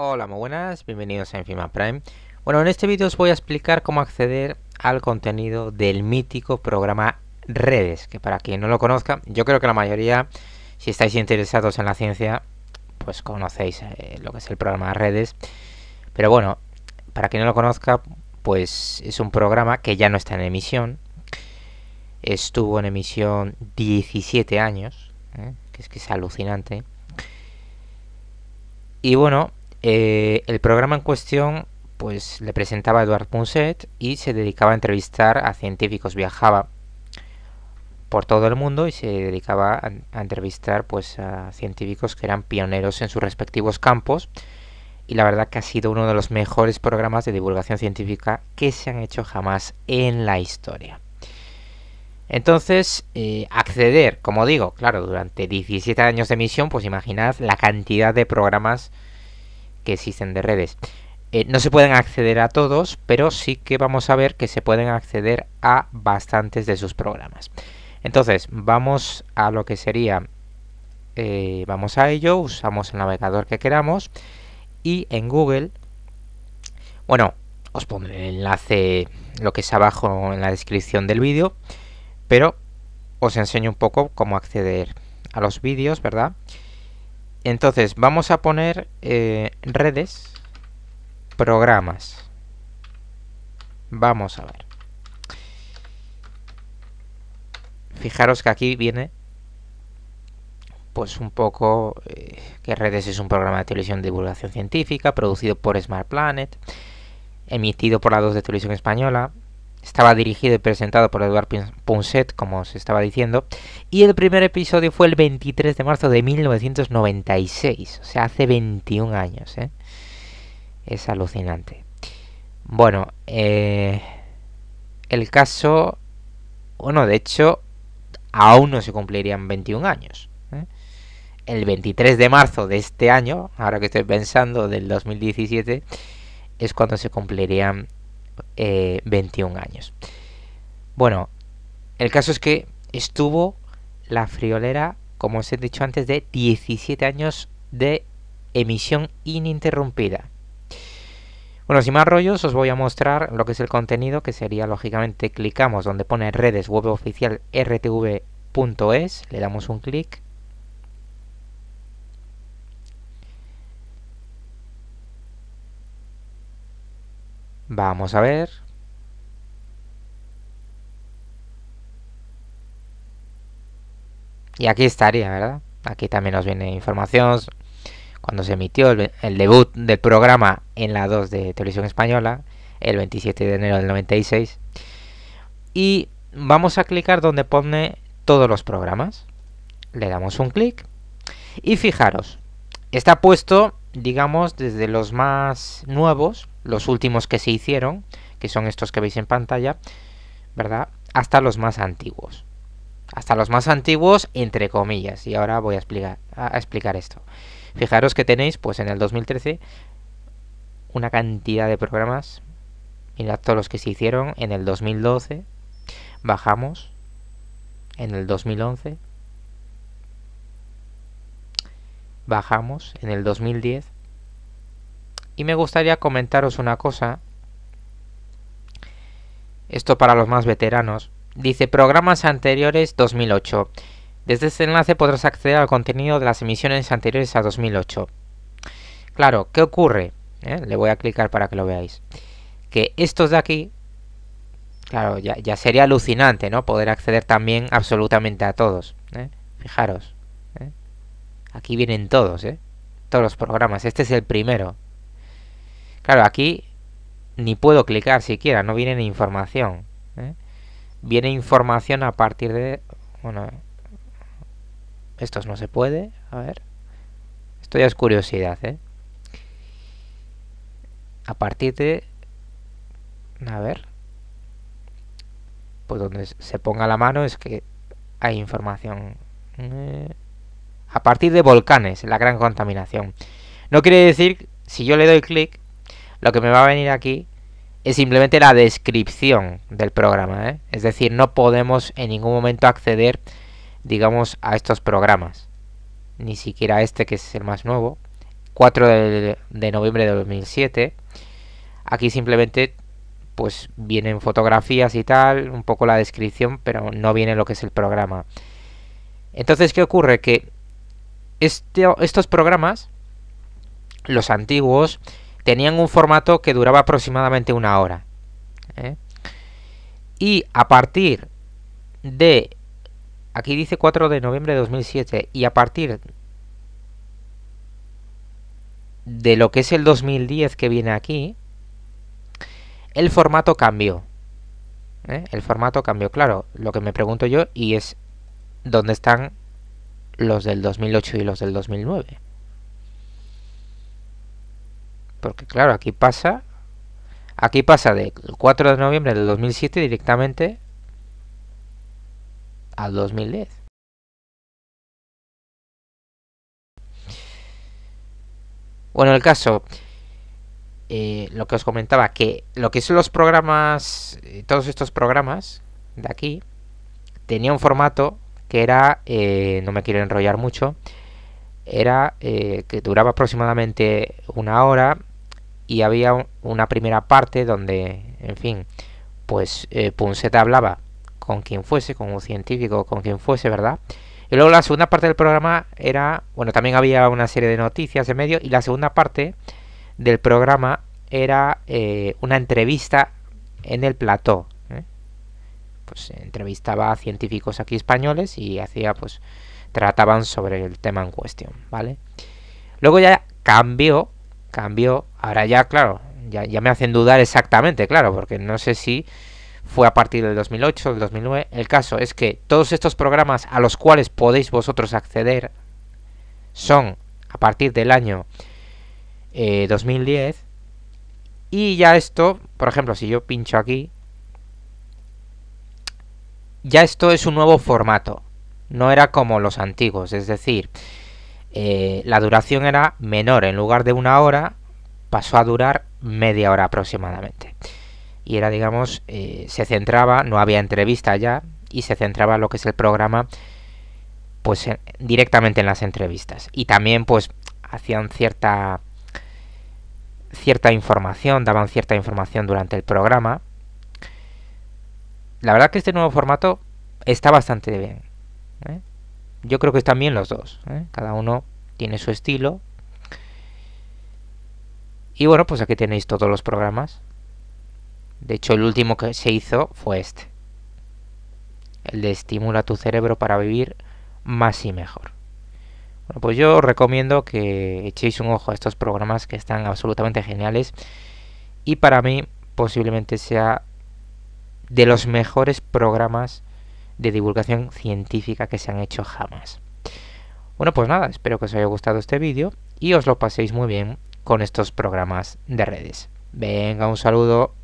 Hola, muy buenas, bienvenidos a Infima Prime. Bueno, en este vídeo os voy a explicar cómo acceder al contenido del mítico programa Redes, que para quien no lo conozca, yo creo que la mayoría, si estáis interesados en la ciencia, pues conocéis eh, lo que es el programa Redes. Pero bueno, para quien no lo conozca, pues es un programa que ya no está en emisión. Estuvo en emisión 17 años, ¿eh? que es que es alucinante. Y bueno, eh, el programa en cuestión pues le presentaba a Eduard Punset y se dedicaba a entrevistar a científicos, viajaba por todo el mundo y se dedicaba a, entrevistar pues a científicos que eran pioneros en sus respectivos campos y la verdad que ha sido uno de los mejores programas de divulgación científica que se han hecho jamás en la historia. Entonces, eh, acceder, como digo, claro, durante 17 años de misión, pues imaginad la cantidad de programas existen de redes. Eh, no se pueden acceder a todos, pero sí que vamos a ver que se pueden acceder a bastantes de sus programas. Entonces, vamos a lo que sería, eh, vamos a ello, usamos el navegador que queramos y en Google, bueno, os pongo el enlace, lo que es abajo en la descripción del vídeo, pero os enseño un poco cómo acceder a los vídeos, ¿verdad? Entonces, vamos a poner eh, redes, programas. Vamos a ver. Fijaros que aquí viene, pues un poco, eh, que redes es un programa de televisión de divulgación científica producido por Smart Planet, emitido por la 2 de televisión española, estaba dirigido y presentado por Eduard Punset, como se estaba diciendo, y el primer episodio fue el 23 de marzo de 1996, o sea, hace 21 años. ¿eh? Es alucinante. Bueno, eh, el caso, bueno, de hecho, aún no se cumplirían 21 años. ¿eh? El 23 de marzo de este año, ahora que estoy pensando del 2017, es cuando se cumplirían 21 eh, años. Bueno, el caso es que estuvo la friolera, como os he dicho antes, de 17 años de emisión ininterrumpida. Bueno, sin más rollos, os voy a mostrar lo que es el contenido, que sería, lógicamente, clicamos donde pone redes web oficial rtv.es, le damos un clic Vamos a ver. Y aquí estaría, ¿verdad? Aquí también nos viene información cuando se emitió el, debut del programa en la 2 de Televisión Española, el 27 de enero del 96. Y vamos a clicar donde pone todos los programas. Le damos un clic. Y fijaros, está puesto digamos, desde los más nuevos, los últimos que se hicieron, que son estos que veis en pantalla, ¿verdad? Hasta los más antiguos. Hasta los más antiguos, entre comillas. Y ahora voy a explicar, a explicar esto. Fijaros que tenéis, pues en el 2013, una cantidad de programas. Mirad todos los que se hicieron. En el 2012, bajamos. En el 2011, bajamos en el 2010. Y me gustaría comentaros una cosa. Esto para los más veteranos. Dice programas anteriores 2008. Desde este enlace podrás acceder al contenido de las emisiones anteriores a 2008. Claro, ¿qué ocurre? ¿Eh? Le voy a clicar para que lo veáis. Que estos de aquí, claro, ya, sería alucinante, ¿no? Poder acceder también absolutamente a todos. ¿eh? Fijaros. ¿eh? Aquí vienen todos, ¿eh? Todos los programas. Este es el primero. Claro, aquí ni puedo clicar siquiera, no viene información. ¿eh? Viene información a partir de... Bueno, estos no se puede. A ver. Esto ya es curiosidad, ¿eh? A partir de... A ver. Pues donde se ponga la mano es que hay información. ¿eh? a partir de volcanes, la gran contaminación. No quiere decir, si yo le doy clic, lo que me va a venir aquí es simplemente la descripción del programa. ¿eh? Es decir, no podemos en ningún momento acceder, digamos, a estos programas. Ni siquiera a este que es el más nuevo. 4 de, de noviembre de 2007. Aquí simplemente pues vienen fotografías y tal, un poco la descripción, pero no viene lo que es el programa. Entonces, ¿qué ocurre? Que este, estos programas, los antiguos, tenían un formato que duraba aproximadamente una hora. ¿eh? Y a partir de, aquí dice 4 de noviembre de 2007, y a partir de lo que es el 2010 que viene aquí, el formato cambió. ¿eh? El formato cambió, claro. Lo que me pregunto yo y es dónde están los del 2008 y los del 2009. Porque claro, aquí pasa aquí pasa del 4 de noviembre del 2007 directamente al 2010. Bueno, el caso, eh, lo que os comentaba, que lo que son los programas, eh, todos estos programas de aquí, tenía un formato que era, eh, no me quiero enrollar mucho, era eh, que duraba aproximadamente una hora y había una primera parte donde, en fin, pues eh, hablaba con quien fuese, con un científico, con quien fuese, ¿verdad? Y luego la segunda parte del programa era, bueno, también había una serie de noticias en medio y la segunda parte del programa era eh, una entrevista en el plató, pues entrevistaba a científicos aquí españoles y hacía pues trataban sobre el tema en cuestión, ¿vale? Luego ya cambió, cambió, ahora ya claro, ya, me hacen dudar exactamente, claro, porque no sé si fue a partir del 2008 del 2009. El caso es que todos estos programas a los cuales podéis vosotros acceder son a partir del año 2010. Eh, y ya esto, por ejemplo, si yo pincho aquí, ya esto es un nuevo formato, no era como los antiguos, es decir, eh, la duración era menor, en lugar de una hora pasó a durar media hora aproximadamente. Y era, digamos, eh, se centraba, no había entrevista ya, y se centraba lo que es el programa, pues directamente en las entrevistas. Y también, pues, hacían cierta cierta información, daban cierta información durante el programa, la verdad que este nuevo formato está bastante bien. ¿eh? Yo creo que están bien los dos. ¿eh? Cada uno tiene su estilo. Y bueno, pues aquí tenéis todos los programas. De hecho, el último que se hizo fue este. El de estimula tu cerebro para vivir más y mejor. Bueno, pues yo os recomiendo que echéis un ojo a estos programas que están absolutamente geniales. Y para mí, posiblemente sea de los mejores programas de divulgación científica que se han hecho jamás. Bueno, pues nada, espero que os haya gustado este vídeo y os lo paséis muy bien con estos programas de redes. Venga, un saludo.